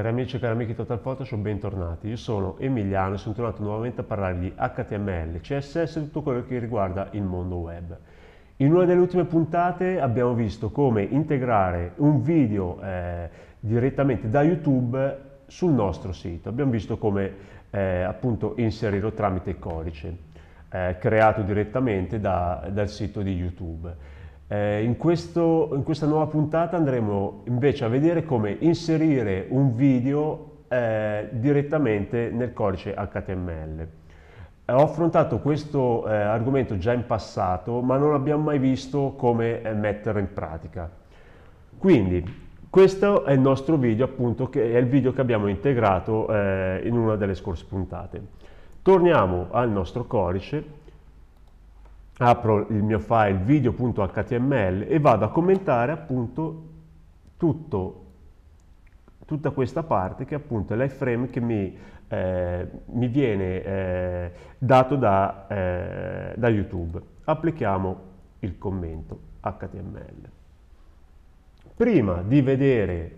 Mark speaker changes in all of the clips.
Speaker 1: Cari amici e cari amiche di Total Photoshop, bentornati. Io sono Emiliano e sono tornato nuovamente a parlare di HTML, CSS e tutto quello che riguarda il mondo web. In una delle ultime puntate abbiamo visto come integrare un video eh, direttamente da YouTube sul nostro sito. Abbiamo visto come eh, appunto inserirlo tramite codice eh, creato direttamente da, dal sito di YouTube. Eh, in, questo, in, questa nuova puntata andremo invece a vedere come inserire un video eh, direttamente nel codice HTML. Ho affrontato questo eh, argomento già in passato, ma non abbiamo mai visto come eh, metterlo in pratica. Quindi, questo è il nostro video, appunto, che è il video che abbiamo integrato eh, in una delle scorse puntate. Torniamo al nostro codice apro il mio file video.html e vado a commentare appunto tutto, tutta questa parte che appunto è l'iframe che mi, eh, mi viene eh, dato da, eh, da YouTube. Applichiamo il commento HTML. Prima di vedere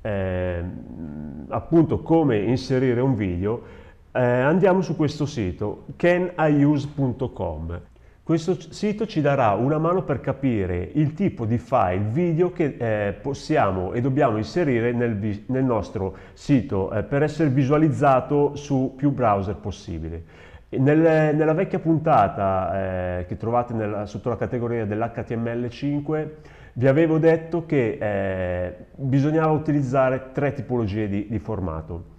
Speaker 1: ehm, appunto come inserire un video, eh, andiamo su questo sito caniuse.com questo sito ci darà una mano per capire il tipo di file video che eh, possiamo e dobbiamo inserire nel, nel nostro sito eh, per essere visualizzato su più browser possibile. Nel, nella vecchia puntata eh, che trovate nella, sotto la categoria dell'HTML5 vi avevo detto che eh, bisognava utilizzare tre tipologie di, di formato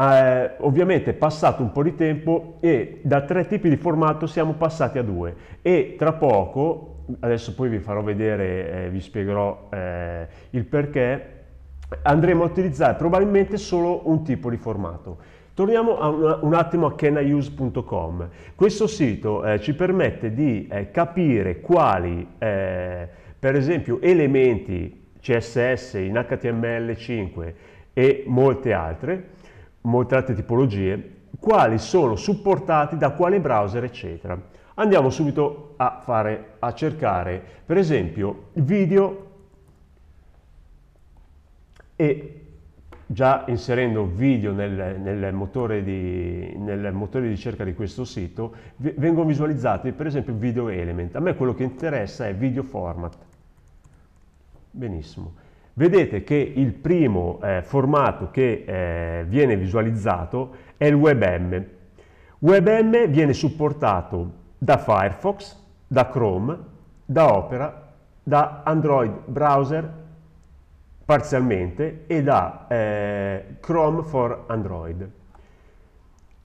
Speaker 1: eh, ovviamente è passato un po' di tempo e da tre tipi di formato siamo passati a due e tra poco, adesso poi vi farò vedere, eh, vi spiegherò eh, il perché, andremo a utilizzare probabilmente solo un tipo di formato. Torniamo una, un attimo a canIuse.com. Questo sito eh, ci permette di eh, capire quali, eh, per esempio, elementi CSS in HTML5 e molte altre molte altre tipologie, quali sono supportati da quale browser, eccetera. Andiamo subito a, fare, a cercare, per esempio, video e già inserendo video nel, nel, motore di, nel motore di ricerca di questo sito, vengono visualizzati per esempio video element. A me quello che interessa è video format. Benissimo vedete che il primo eh, formato che eh, viene visualizzato è il WebM. WebM viene supportato da Firefox, da Chrome, da Opera, da Android Browser parzialmente e da eh, Chrome for Android.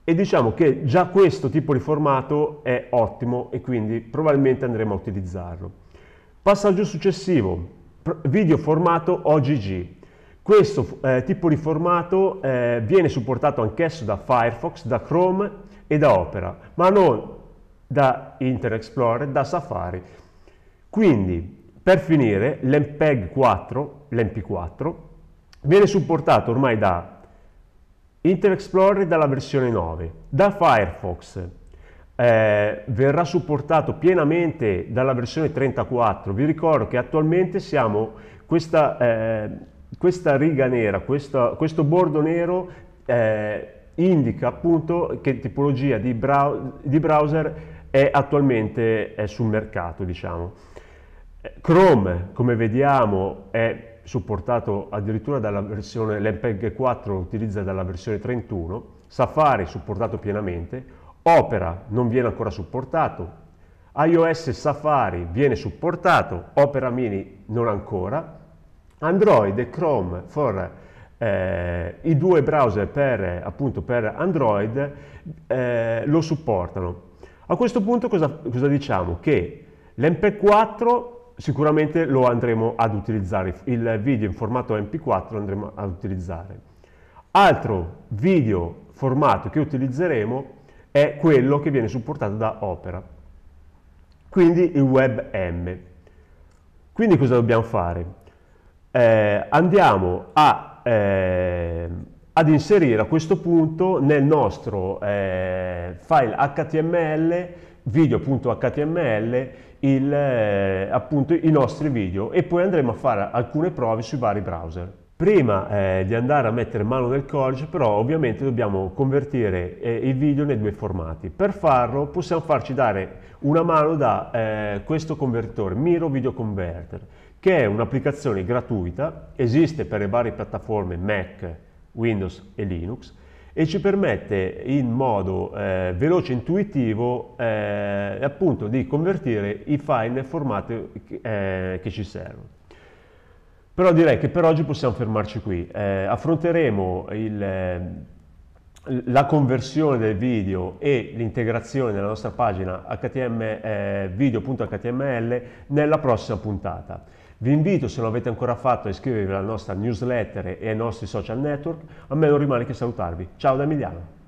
Speaker 1: E diciamo che già questo tipo di formato è ottimo e quindi probabilmente andremo a utilizzarlo. Passaggio successivo, video formato OGG. Questo eh, tipo di formato eh, viene supportato anch'esso da Firefox, da Chrome e da Opera, ma non da Internet Explorer, da Safari. Quindi, per finire, l'MPEG 4, l'MP4, viene supportato ormai da Internet Explorer dalla versione 9, da Firefox, eh, verrà supportato pienamente dalla versione 34. Vi ricordo che attualmente siamo questa, eh, questa riga nera, questa, questo bordo nero eh, indica appunto che tipologia di, brow di browser è attualmente è sul mercato. Diciamo. Chrome, come vediamo, è supportato addirittura dalla versione, l'MPEG 4 utilizza dalla versione 31, Safari supportato pienamente, Opera non viene ancora supportato, iOS Safari viene supportato, Opera Mini non ancora, Android e Chrome for eh, i due browser per, appunto, per Android eh, lo supportano. A questo punto cosa, cosa diciamo? Che l'MP4 sicuramente lo andremo ad utilizzare, il video in formato MP4 lo andremo ad utilizzare. Altro video formato che utilizzeremo è quello che viene supportato da Opera, quindi il WebM. Quindi cosa dobbiamo fare? Eh, andiamo a, eh, ad inserire a questo punto nel nostro eh, file HTML, video.html, eh, appunto i nostri video e poi andremo a fare alcune prove sui vari browser. Prima eh, di andare a mettere mano nel collage però ovviamente dobbiamo convertire eh, il video nei due formati. Per farlo possiamo farci dare una mano da eh, questo convertitore, Miro Video Converter, che è un'applicazione gratuita, esiste per le varie piattaforme Mac, Windows e Linux e ci permette in modo eh, veloce e intuitivo eh, appunto di convertire i file nel formato eh, che ci servono. Però direi che per oggi possiamo fermarci qui. Eh, affronteremo il, eh, la conversione del video e l'integrazione della nostra pagina htm, eh, video.html nella prossima puntata. Vi invito, se non avete ancora fatto, a iscrivervi alla nostra newsletter e ai nostri social network. A me non rimane che salutarvi. Ciao da Emiliano!